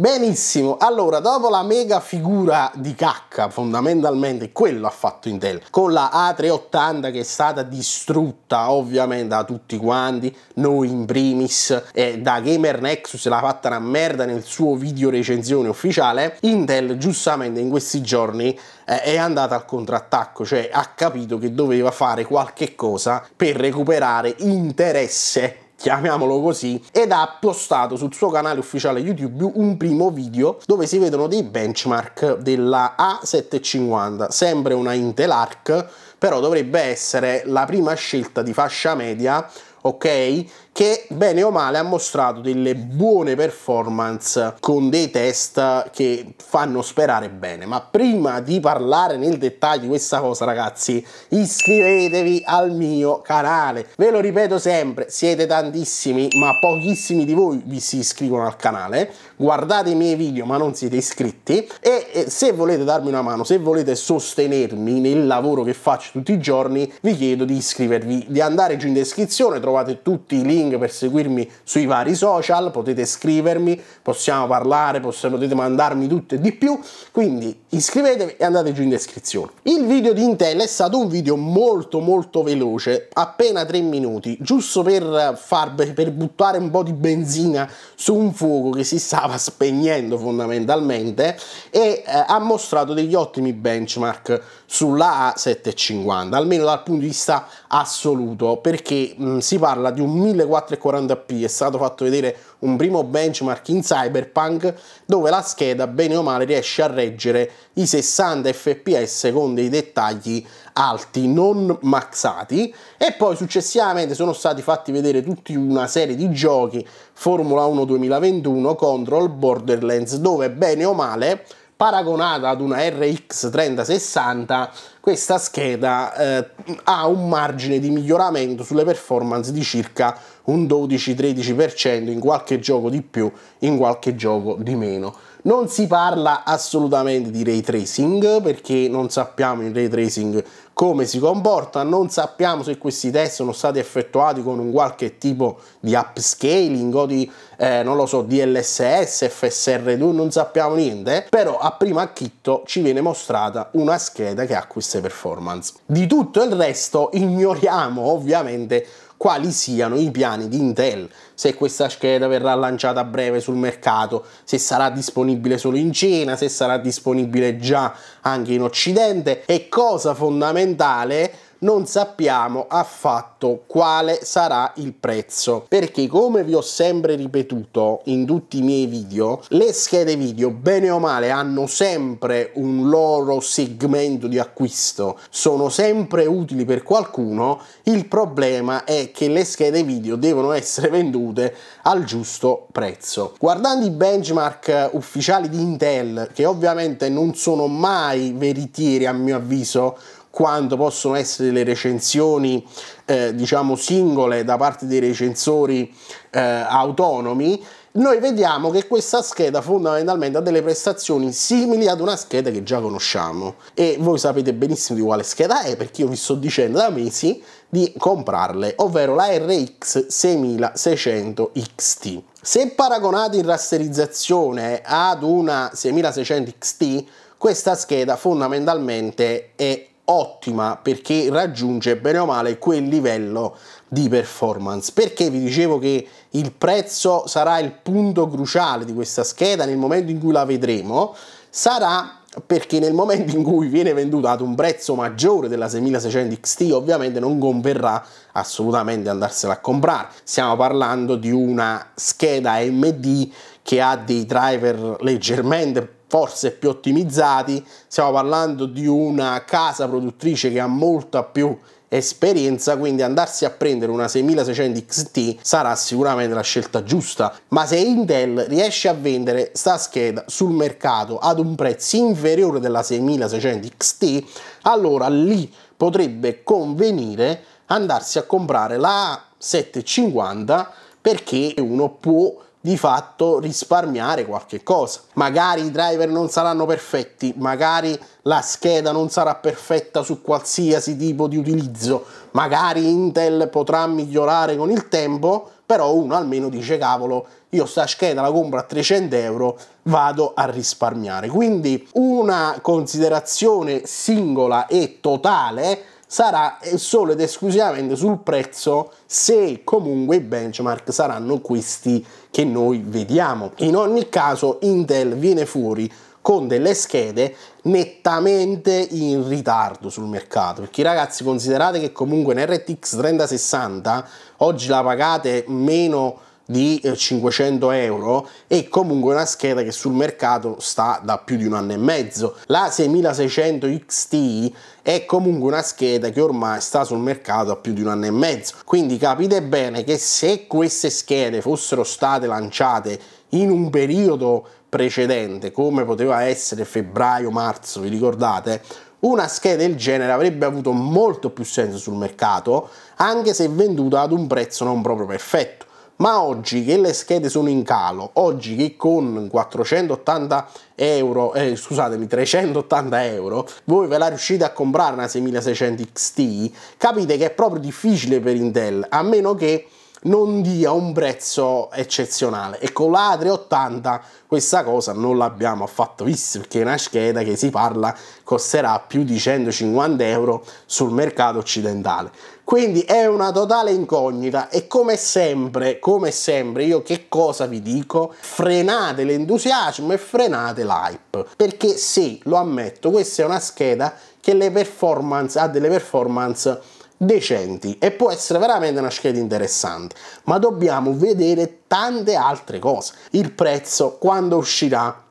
Benissimo, allora dopo la mega figura di cacca, fondamentalmente quello ha fatto Intel, con la A380 che è stata distrutta ovviamente da tutti quanti, noi in primis, e da Gamer Nexus l'ha fatta una merda nel suo video recensione ufficiale, Intel giustamente in questi giorni eh, è andata al contrattacco, cioè ha capito che doveva fare qualche cosa per recuperare interesse chiamiamolo così, ed ha postato sul suo canale ufficiale YouTube un primo video dove si vedono dei benchmark della A750, sempre una Intel Arc, però dovrebbe essere la prima scelta di fascia media, ok? che bene o male ha mostrato delle buone performance con dei test che fanno sperare bene. Ma prima di parlare nel dettaglio di questa cosa ragazzi, iscrivetevi al mio canale. Ve lo ripeto sempre, siete tantissimi ma pochissimi di voi vi si iscrivono al canale. Guardate i miei video ma non siete iscritti e eh, se volete darmi una mano, se volete sostenermi nel lavoro che faccio tutti i giorni, vi chiedo di iscrivervi, di andare giù in descrizione, trovate tutti i link link per seguirmi sui vari social, potete scrivermi, possiamo parlare, possiamo, potete mandarmi tutto e di più, quindi iscrivetevi e andate giù in descrizione. Il video di Intel è stato un video molto molto veloce, appena 3 minuti, giusto per, far, per buttare un po' di benzina su un fuoco che si stava spegnendo fondamentalmente e eh, ha mostrato degli ottimi benchmark sulla A750, almeno dal punto di vista assoluto, perché mh, si parla di un 1440p, è stato fatto vedere un primo benchmark in Cyberpunk dove la scheda bene o male riesce a reggere i 60 fps con dei dettagli alti non maxati e poi successivamente sono stati fatti vedere tutti una serie di giochi Formula 1 2021, Control, Borderlands dove bene o male paragonata ad una RX 3060 questa scheda eh, ha un margine di miglioramento sulle performance di circa un 12-13% in qualche gioco di più, in qualche gioco di meno. Non si parla assolutamente di ray tracing perché non sappiamo in ray tracing come si comporta, non sappiamo se questi test sono stati effettuati con un qualche tipo di upscaling o di, eh, non lo so, DLSS, FSR2, non sappiamo niente, però a prima acchitto ci viene mostrata una scheda che ha queste performance. Di tutto il resto ignoriamo ovviamente quali siano i piani di Intel, se questa scheda verrà lanciata a breve sul mercato, se sarà disponibile solo in Cina, se sarà disponibile già anche in Occidente e cosa fondamentale non sappiamo affatto quale sarà il prezzo perché come vi ho sempre ripetuto in tutti i miei video le schede video bene o male hanno sempre un loro segmento di acquisto sono sempre utili per qualcuno il problema è che le schede video devono essere vendute al giusto prezzo guardando i benchmark ufficiali di Intel che ovviamente non sono mai veritieri a mio avviso quanto possono essere le recensioni eh, diciamo singole da parte dei recensori eh, autonomi noi vediamo che questa scheda fondamentalmente ha delle prestazioni simili ad una scheda che già conosciamo e voi sapete benissimo di quale scheda è perché io vi sto dicendo da mesi di comprarle ovvero la RX 6600 XT se paragonate in rasterizzazione ad una 6600 XT questa scheda fondamentalmente è ottima perché raggiunge bene o male quel livello di performance. Perché vi dicevo che il prezzo sarà il punto cruciale di questa scheda nel momento in cui la vedremo? Sarà perché nel momento in cui viene venduta ad un prezzo maggiore della 6600 XT ovviamente non converrà assolutamente andarsela a comprare stiamo parlando di una scheda AMD che ha dei driver leggermente forse più ottimizzati, stiamo parlando di una casa produttrice che ha molta più esperienza, quindi andarsi a prendere una 6600 XT sarà sicuramente la scelta giusta, ma se Intel riesce a vendere sta scheda sul mercato ad un prezzo inferiore della 6600 XT, allora lì potrebbe convenire andarsi a comprare la 750 perché uno può di fatto risparmiare qualche cosa. Magari i driver non saranno perfetti, magari la scheda non sarà perfetta su qualsiasi tipo di utilizzo, magari Intel potrà migliorare con il tempo, però uno almeno dice cavolo io sta scheda la compro a 300 euro vado a risparmiare quindi una considerazione singola e totale sarà eh, solo ed esclusivamente sul prezzo se comunque i benchmark saranno questi che noi vediamo. In ogni caso Intel viene fuori con delle schede nettamente in ritardo sul mercato perché ragazzi considerate che comunque in RTX 3060 oggi la pagate meno di 500 eh, euro e comunque una scheda che sul mercato sta da più di un anno e mezzo. La 6600 XT è comunque una scheda che ormai sta sul mercato da più di un anno e mezzo. Quindi capite bene che se queste schede fossero state lanciate in un periodo precedente, come poteva essere febbraio-marzo, vi ricordate? Una scheda del genere avrebbe avuto molto più senso sul mercato, anche se venduta ad un prezzo non proprio perfetto ma oggi che le schede sono in calo, oggi che con 480 euro, eh, scusatemi, 380 euro, voi ve la riuscite a comprare una 6600 XT, capite che è proprio difficile per Intel, a meno che non dia un prezzo eccezionale e con la 380 questa cosa non l'abbiamo affatto vista perché una scheda che si parla costerà più di 150 euro sul mercato occidentale quindi è una totale incognita e come sempre come sempre io che cosa vi dico frenate l'entusiasmo e frenate l'hype perché sì lo ammetto questa è una scheda che le performance ha delle performance decenti e può essere veramente una scheda interessante, ma dobbiamo vedere tante altre cose. Il prezzo, quando uscirà,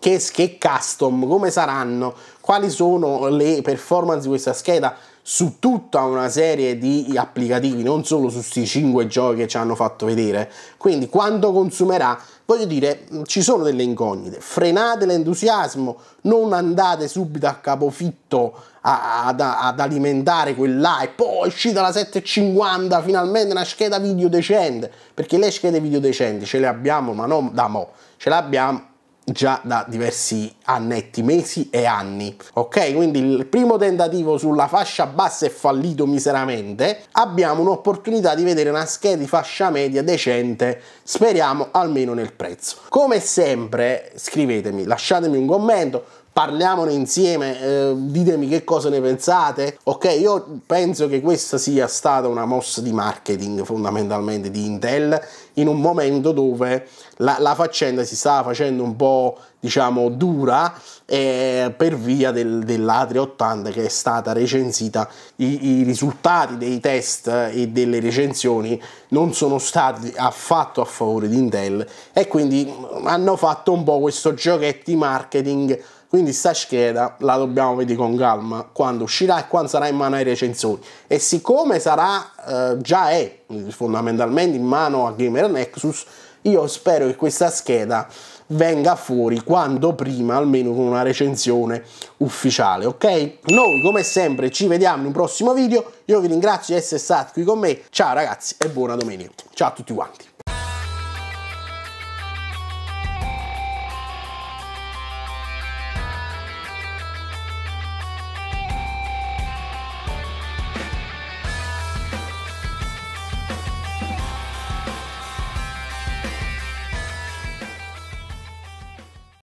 che, che custom, come saranno, quali sono le performance di questa scheda su tutta una serie di applicativi, non solo su questi 5 giochi che ci hanno fatto vedere. Quindi quanto consumerà, voglio dire, mm, ci sono delle incognite, frenate l'entusiasmo, non andate subito a capofitto a, ad, ad, alimentare quella e poi è uscita la 750, finalmente una scheda video decente, perché le schede video decenti ce le abbiamo, ma non da mo', ce le abbiamo già da diversi annetti, mesi e anni. Ok, quindi il primo tentativo sulla fascia bassa è fallito miseramente. Abbiamo un'opportunità di vedere una scheda di fascia media decente, speriamo almeno nel prezzo. Come sempre, scrivetemi, lasciatemi un commento, parliamone insieme, eh, ditemi che cosa ne pensate. Ok, io penso che questa sia stata una mossa di marketing fondamentalmente di Intel in un momento dove la, la faccenda si stava facendo un po' diciamo dura eh, per via del, dell'A380 che è stata recensita I, i risultati dei test eh, e delle recensioni non sono stati affatto a favore di Intel e quindi hanno fatto un po' questo giochetto di marketing quindi sta scheda la dobbiamo vedere con calma quando uscirà e quando sarà in mano ai recensori. E siccome sarà, eh, già è fondamentalmente in mano a Gamer Nexus, io spero che questa scheda venga fuori quanto prima, almeno con una recensione ufficiale, ok? Noi come sempre ci vediamo in un prossimo video, io vi ringrazio di essere stati qui con me, ciao ragazzi e buona domenica, ciao a tutti quanti!